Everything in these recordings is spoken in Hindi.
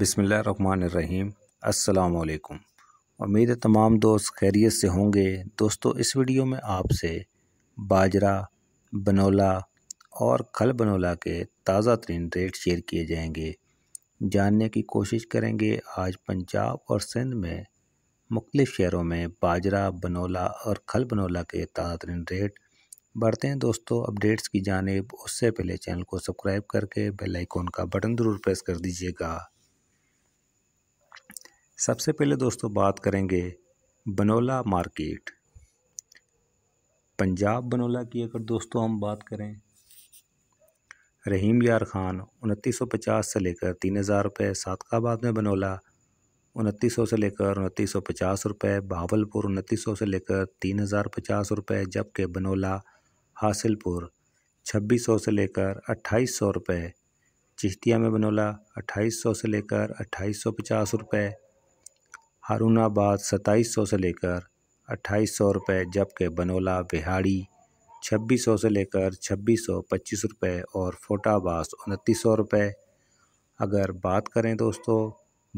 बिसमीम् अल्लाम उम्मीद है तमाम दोस्त खैरियत से होंगे दोस्तों इस वीडियो में आपसे बाजरा बनोला और खल बनोला के ताज़ा तरीन रेट शेयर किए जाएंगे जानने की कोशिश करेंगे आज पंजाब और सिंध में मुख्तफ शहरों में बाजरा बनोला और खल बनोला के ताज़ा तरीन रेट बढ़ते हैं दोस्तों अपडेट्स की जानब उससे पहले चैनल को सब्सक्राइब करके बेलाइकॉन का बटन ज़रूर प्रेस कर दीजिएगा सबसे पहले दोस्तों बात करेंगे बनोला मार्केट पंजाब बनोला की अगर दोस्तों हम बात करें रहीम यार खान उनतीस सौ पचास से लेकर तीन हज़ार रुपये सातकाबाद में बनोला उनतीस सौ से लेकर उनतीस सौ पचास रुपये बहावलपुर उनतीस सौ से लेकर तीन हज़ार पचास रुपये जबकि बनोला हासिलपुर छब्बीस सौ से लेकर अट्ठाईस सौ रुपये चिश्तिया में बनोला अट्ठाईस सौ से लेकर अट्ठाईस सौ पचास रुपये हारूनाबाद सत्ताईस सौ से लेकर अट्ठाईस सौ रुपये जबकि बनोला बिहाड़ी छब्बीस सौ से लेकर छब्बीस सौ पच्चीस रुपये और फोटाबास उनतीस सौ रुपये अगर बात करें दोस्तों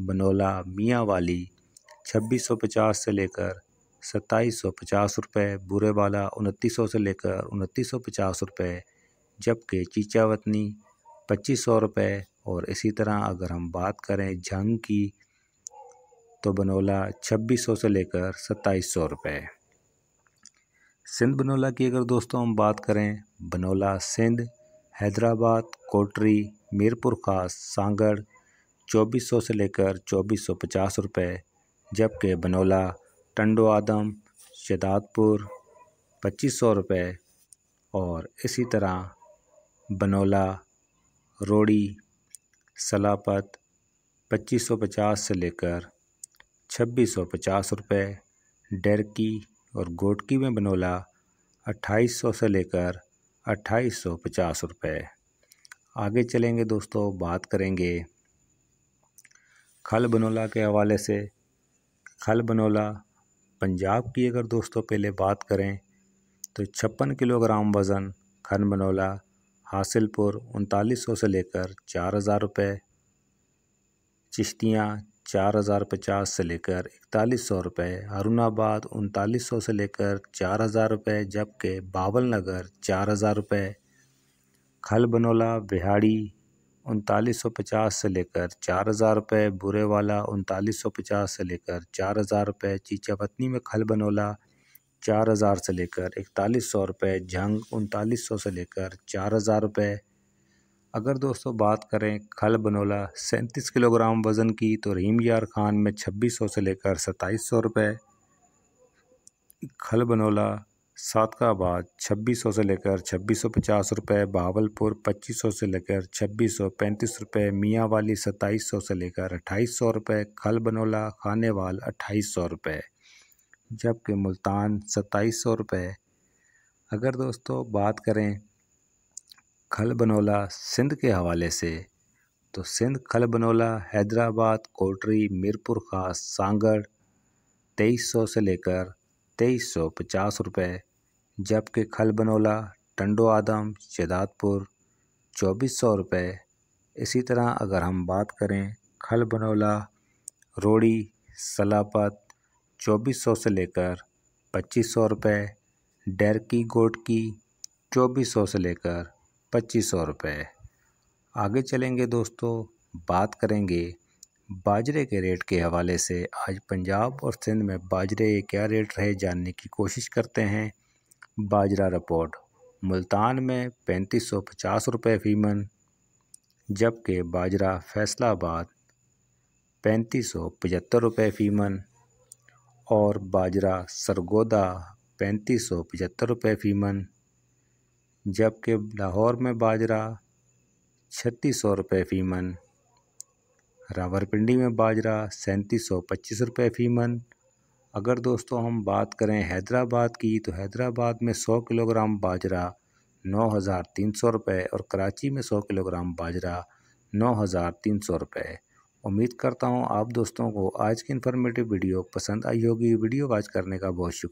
बनोला मियाँ वाली छब्बीस सौ पचास से लेकर सत्ताईस सौ पचास रुपये वाला उनतीस सौ से लेकर उनतीस सौ पचास रुपये जबकि चीचावतनी पच्चीस सौ रुपये और इसी तरह अगर हम बात करें जंग की तो बनोला छब्बीस सौ से लेकर सत्ताईस सौ रुपये सिंध बनोला की अगर दोस्तों हम बात करें बनोला सिंध हैदराबाद कोटरी मीरपुर खास सांगड़ चौबीस सौ से लेकर चौबीस सौ पचास रुपये जबकि बनोला टंडो आदम शदादपुर पच्चीस सौ रुपये और इसी तरह बनोला रोड़ी सलापत पच्चीस सौ पचास से लेकर छब्बीस सौ पचास रुपये डरकी और गोटकी में बनोला अट्ठाईस सौ से लेकर अट्ठाईस सौ पचास रुपये आगे चलेंगे दोस्तों बात करेंगे खल बनोला के हवाले से खल बनोला पंजाब की अगर दोस्तों पहले बात करें तो छप्पन किलोग्राम वज़न खन बनोला हासिलपुर उनतालीस सौ से लेकर चार हज़ार रुपये चिश्तियाँ चार हज़ार पचास से लेकर इकतालीस सौ रुपये अरुणाबाद उनतालीस सौ से लेकर चार हज़ार रुपये जबकि बावल नगर चार हज़ार रुपये खल बनोला बिहाड़ी उनतालीस सौ पचास से लेकर चार हज़ार रुपये बुरेवाला उनतालीस सौ पचास से लेकर चार हज़ार रुपये चीचावतनी में खल बनोला चार हज़ार से लेकर इकतालीस सौ रुपये जंग उनतालीस सौ से लेकर चार हज़ार रुपये अगर दोस्तों बात करें खल बनोला सैंतीस किलोग्राम वज़न की तो रहीम यार खान में छब्बीस सौ से लेकर सत्ताईस सौ रुपये खल बनोला सादकाबाद छब्बीस सौ से लेकर छब्बीस सौ पचास रुपये बावलपुर पच्चीस सौ से लेकर छब्बीस सौ पैंतीस रुपये मियाँ वाली सत्ताईस सौ से लेकर अट्ठाईस सौ रुपये खल बनोला खानेवाल अट्ठाईस सौ रुपये जबकि मुल्तान सत्ताईस सौ रुपये अगर दोस्तों बात करें खल बनोला सिंध के हवाले से तो सिंध खल बनोला हैदराबाद कोटरी मीरपुर खास सांगढ़ तेईस सौ से लेकर तेईस सौ पचास रुपये जबकि खल बनोला टंडो आदम शदादपुर चौबीस सौ रुपये इसी तरह अगर हम बात करें खल बनोला रोड़ी सलापत चौबीस सौ से लेकर पच्चीस सौ रुपये डेरकी गोटकी चौबीस सौ से लेकर पच्चीस सौ रुपये आगे चलेंगे दोस्तों बात करेंगे बाजरे के रेट के हवाले से आज पंजाब और सिंध में बाजरे के क्या रेट रहे जानने की कोशिश करते हैं बाजरा रिपोर्ट मुल्तान में पैंतीस सौ पचास रुपये फीमन जबकि बाजरा फैसलाबाद पैंतीस सौ पचहत्तर रुपये फीमन और बाजरा सरगोदा पैंतीस सौ पचहत्तर रुपये फीमन जबकि लाहौर में बाजरा छत्तीस सौ रुपये फ़ी मन में बाजरा सैंतीस सौ पच्चीस रुपये फ़ी मन अगर दोस्तों हम बात करें हैदराबाद की तो हैदराबाद में सौ किलोग्राम बाजरा नौ हज़ार तीन सौ रुपये और कराची में सौ किलोग्राम बाजरा नौ हज़ार तीन सौ रुपये उम्मीद करता हूँ आप दोस्तों को आज की इन्फॉर्मेटिव वीडियो पसंद आई होगी वीडियो वॉच करने का बहुत शुक्रिया